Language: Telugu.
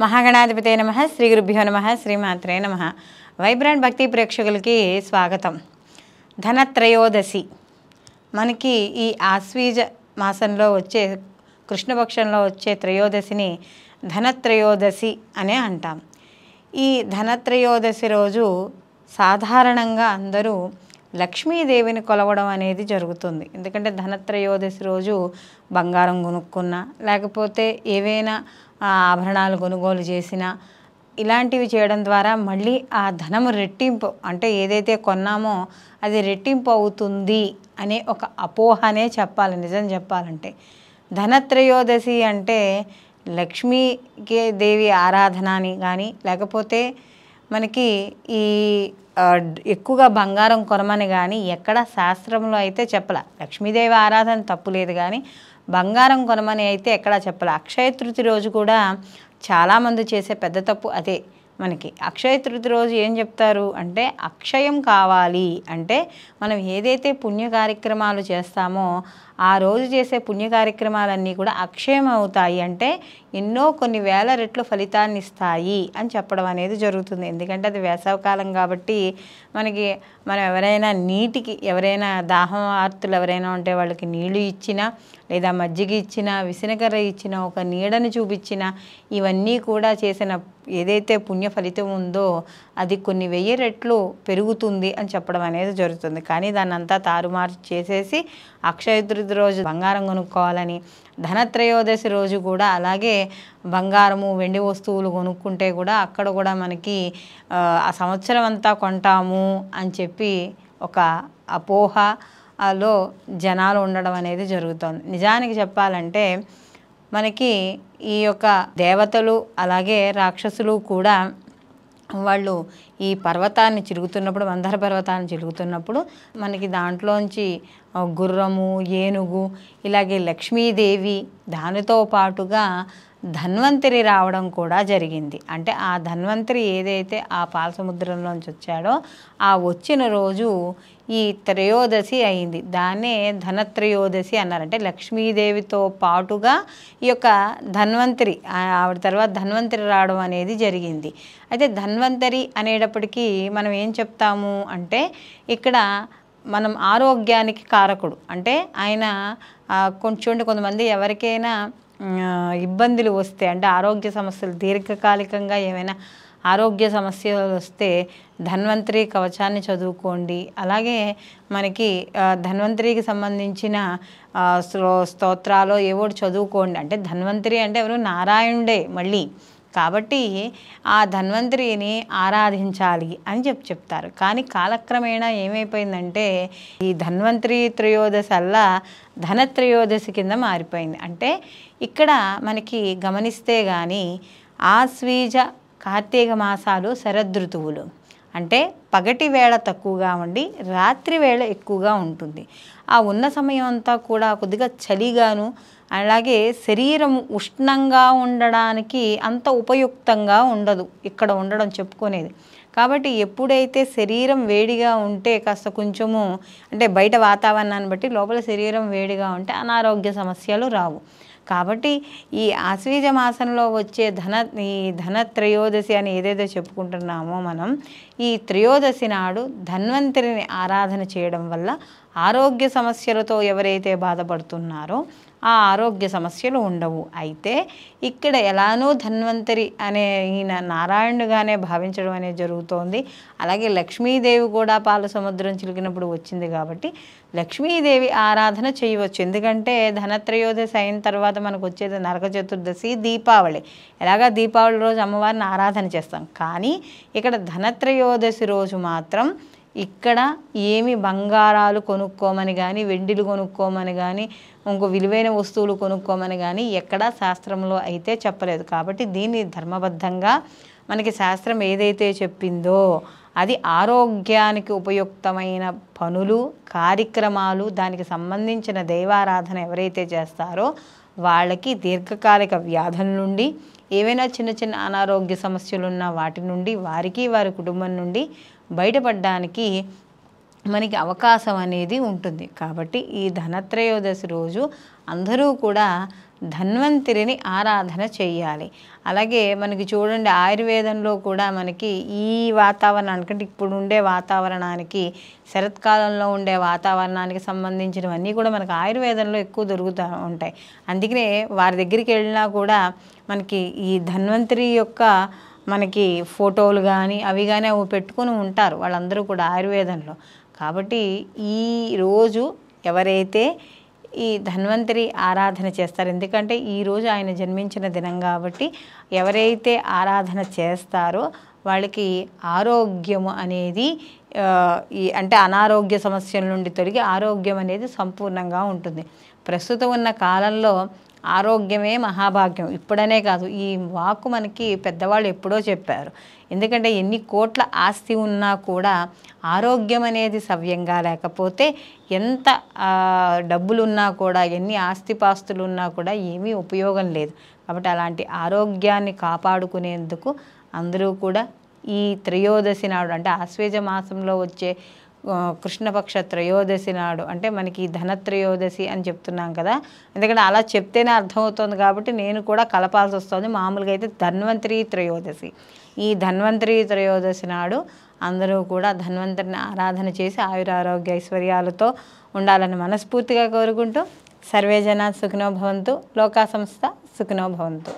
మహాగణాధిపతే నమ శ్రీ గురుభ్యో నమ శ్రీమాత్రే నమ వైబ్రాండ్ భక్తి ప్రేక్షకులకి స్వాగతం ధనత్రయోదశి మనకి ఈ ఆశ్వీజ మాసంలో వచ్చే కృష్ణపక్షంలో వచ్చే త్రయోదశిని ధనత్రయోదశి అనే అంటాం ఈ ధనత్రయోదశి రోజు సాధారణంగా అందరూ లక్ష్మీదేవిని కొలవడం అనేది జరుగుతుంది ఎందుకంటే ధనత్రయోదశి రోజు బంగారం కొనుక్కున్నా లేకపోతే ఏవైనా ఆభరణాలు కొనుగోలు చేసిన ఇలాంటివి చేయడం ద్వారా మళ్ళీ ఆ ధనం రెట్టింపు అంటే ఏదైతే కొన్నామో అది రెట్టింపు అవుతుంది అనే ఒక అపోహనే చెప్పాలి నిజం చెప్పాలంటే ధనత్రయోదశి అంటే లక్ష్మీకి దేవి ఆరాధన అని కానీ లేకపోతే మనకి ఈ ఎక్కువగా బంగారం కొనమని కానీ ఎక్కడ శాస్త్రంలో అయితే చెప్పలే లక్ష్మీదేవి ఆరాధన తప్పు లేదు కానీ బంగారం కొనమని అయితే ఎక్కడా చెప్పాలి అక్షయ తృతి రోజు కూడా చాలామంది చేసే పెద్ద తప్పు అదే మనకి అక్షయ తృతి రోజు ఏం చెప్తారు అంటే అక్షయం కావాలి అంటే మనం ఏదైతే పుణ్య కార్యక్రమాలు చేస్తామో ఆ రోజు చేసే పుణ్య కార్యక్రమాలన్నీ కూడా అక్షయం అవుతాయి అంటే ఎన్నో కొన్ని వేల రెట్లు ఫలితాన్ని ఇస్తాయి అని చెప్పడం అనేది జరుగుతుంది ఎందుకంటే అది వేసవకాలం కాబట్టి మనకి మనం ఎవరైనా నీటికి ఎవరైనా దాహం ఆర్తులు ఎవరైనా ఉంటే వాళ్ళకి నీళ్లు ఇచ్చినా లేదా మజ్జిగ ఇచ్చినా విసినకర్ర ఇచ్చినా ఒక నీడను చూపించినా ఇవన్నీ కూడా చేసిన ఏదైతే పుణ్య ఫలితం ఉందో అది కొన్ని వెయ్యి రెట్లు పెరుగుతుంది అని చెప్పడం అనేది జరుగుతుంది కానీ దాన్ని అంతా తారుమారు చేసేసి అక్షయతృత చతుర్థి రోజు బంగారం కొనుక్కోవాలని ధనత్రయోదశి రోజు కూడా అలాగే బంగారము వెండి వస్తువులు కొనుక్కుంటే కూడా అక్కడ కూడా మనకి ఆ సంవత్సరం అంతా కొంటాము అని చెప్పి ఒక అపోహ లో జనాలు ఉండడం అనేది జరుగుతుంది నిజానికి చెప్పాలంటే మనకి ఈ యొక్క దేవతలు అలాగే రాక్షసులు కూడా వాళ్ళు ఈ పర్వతాన్ని చిరుగుతున్నప్పుడు మందార పర్వతాన్ని చిరుగుతున్నప్పుడు మనకి దాంట్లోంచి గుర్రము ఏనుగు ఇలాగే లక్ష్మీదేవి దానితో పాటుగా ధన్వంతరి రావడం కూడా జరిగింది అంటే ఆ ధన్వంతరి ఏదైతే ఆ పాలసముద్రంలోంచి వచ్చాడో ఆ వచ్చిన రోజు ఈ త్రయోదశి అయింది దాన్నే ధనత్రయోదశి అన్నారు అంటే లక్ష్మీదేవితో పాటుగా ఈ యొక్క ధన్వంతరి ఆవిడ తర్వాత ధన్వంతరి రావడం అనేది జరిగింది అయితే ధన్వంతరి అనేటప్పటికీ మనం ఏం చెప్తాము అంటే ఇక్కడ మనం ఆరోగ్యానికి కారకుడు అంటే ఆయన కొంచెం కొంతమంది ఎవరికైనా ఇబ్బందులు వస్తే అంటే ఆరోగ్య సమస్యలు దీర్ఘకాలికంగా ఏమైనా ఆరోగ్య సమస్యలు వస్తే ధన్వంతరి కవచాన్ని చదువుకోండి అలాగే మనకి ధన్వంతరికి సంబంధించిన స్తోత్రాలు ఏవో చదువుకోండి అంటే ధన్వంతరి అంటే ఎవరు నారాయణుడే మళ్ళీ కాబట్టి ఆ ధన్వంతరిని ఆరాధించాలి అని చెప్పి చెప్తారు కానీ కాలక్రమేణా ఏమైపోయిందంటే ఈ ధన్వంతరి త్రయోదశ అల్లా ధనత్రయోదశి కింద మారిపోయింది అంటే ఇక్కడ మనకి గమనిస్తే కానీ ఆశ్వీజ కార్తీక మాసాలు శరదృతువులు అంటే పగటి వేళ తక్కువగా ఉండి రాత్రి వేళ ఎక్కువగా ఉంటుంది ఆ ఉన్న సమయం అంతా కూడా కొద్దిగా చలిగాను అలాగే శరీరం ఉష్ణంగా ఉండడానికి అంత ఉపయుక్తంగా ఉండదు ఇక్కడ ఉండడం చెప్పుకునేది కాబట్టి ఎప్పుడైతే శరీరం వేడిగా ఉంటే కాస్త కొంచెము అంటే బయట వాతావరణాన్ని బట్టి లోపల శరీరం వేడిగా ఉంటే అనారోగ్య సమస్యలు రావు కాబట్టి ఈ ఆశ్వీజ మాసంలో వచ్చే ధన ఈ ధన త్రయోదశి అని ఏదైతే చెప్పుకుంటున్నామో మనం ఈ త్రయోదశి నాడు ధన్వంతరిని ఆరాధన చేయడం వల్ల ఆరోగ్య సమస్యలతో ఎవరైతే బాధపడుతున్నారో ఆ ఆరోగ్య సమస్యలు ఉండవు అయితే ఇక్కడ ఎలానూ ధన్వంతరి అనే ఈయన నారాయణుడుగానే భావించడం అనేది జరుగుతోంది అలాగే లక్ష్మీదేవి కూడా పాల సముద్రం చిలికినప్పుడు వచ్చింది కాబట్టి లక్ష్మీదేవి ఆరాధన చేయవచ్చు ఎందుకంటే ధనత్రయోదశి అయిన తర్వాత మనకు వచ్చేది నరక చతుర్దశి దీపావళి ఎలాగా దీపావళి రోజు అమ్మవారిని ఆరాధన చేస్తాం కానీ ఇక్కడ ధనత్రయోదశి రోజు మాత్రం ఇక్కడ ఏమి బంగారాలు కొనుక్కోమని కానీ వెండిలు కొనుక్కోమని కానీ ఇంకో విలువైన వస్తువులు కొనుక్కోమని కానీ ఎక్కడా శాస్త్రంలో అయితే చెప్పలేదు కాబట్టి దీన్ని ధర్మబద్ధంగా మనకి శాస్త్రం ఏదైతే చెప్పిందో అది ఆరోగ్యానికి ఉపయుక్తమైన పనులు కార్యక్రమాలు దానికి సంబంధించిన దైవారాధన ఎవరైతే చేస్తారో వాళ్ళకి దీర్ఘకాలిక వ్యాధుల నుండి ఏవైనా చిన్న చిన్న అనారోగ్య సమస్యలున్న వాటి నుండి వారికి వారి కుటుంబం నుండి బయటపడడానికి మనకి అవకాశం అనేది ఉంటుంది కాబట్టి ఈ ధనత్రయోదశి రోజు అందరూ కూడా ధన్వంతరిని ఆరాధన చేయాలి అలాగే మనకి చూడండి ఆయుర్వేదంలో కూడా మనకి ఈ వాతావరణానికి అంటే ఇప్పుడు ఉండే వాతావరణానికి శరత్కాలంలో ఉండే వాతావరణానికి సంబంధించినవన్నీ కూడా మనకు ఆయుర్వేదంలో ఎక్కువ దొరుకుతూ ఉంటాయి అందుకనే వారి దగ్గరికి వెళ్ళినా కూడా మనకి ఈ ధన్వంతరి యొక్క మనకి ఫోటోలు కానీ అవి కానీ అవి పెట్టుకుని ఉంటారు వాళ్ళందరూ కూడా ఆయుర్వేదంలో కాబట్టి ఈ రోజు ఎవరైతే ఈ ధన్వంతరి ఆరాధన చేస్తారు ఎందుకంటే ఈరోజు ఆయన జన్మించిన దినం కాబట్టి ఎవరైతే ఆరాధన చేస్తారో వాళ్ళకి ఆరోగ్యము అనేది ఈ అంటే అనారోగ్య సమస్యల నుండి తొలగి ఆరోగ్యం అనేది సంపూర్ణంగా ఉంటుంది ప్రస్తుతం ఉన్న కాలంలో ఆరోగ్యమే మహాభాగ్యం ఇప్పుడనే కాదు ఈ వాక్కు మనకి పెద్దవాళ్ళు ఎప్పుడో చెప్పారు ఎందుకంటే ఎన్ని కోట్ల ఆస్తి ఉన్నా కూడా ఆరోగ్యం అనేది సవ్యంగా లేకపోతే ఎంత డబ్బులున్నా కూడా ఎన్ని ఆస్తిపాస్తులు ఉన్నా కూడా ఏమీ ఉపయోగం లేదు కాబట్టి అలాంటి ఆరోగ్యాన్ని కాపాడుకునేందుకు అందరూ కూడా ఈ త్రయోదశి నాడు అంటే ఆశ్వేజ మాసంలో వచ్చే కృష్ణపక్ష త్రయోదశి నాడు అంటే మనకి ధనత్రయోదశి అని చెప్తున్నాం కదా ఎందుకంటే అలా చెప్తేనే అర్థమవుతుంది కాబట్టి నేను కూడా కలపాల్సి వస్తుంది మామూలుగా అయితే ధన్వంతరి త్రయోదశి ఈ ధన్వంతరి త్రయోదశి నాడు అందరూ కూడా ధన్వంతరిని ఆరాధన చేసి ఆయురారోగ్య ఐశ్వర్యాలతో ఉండాలని మనస్ఫూర్తిగా కోరుకుంటూ సర్వేజన సుఖనోభవంతు లోకా సంస్థ సుఖనోభవంతు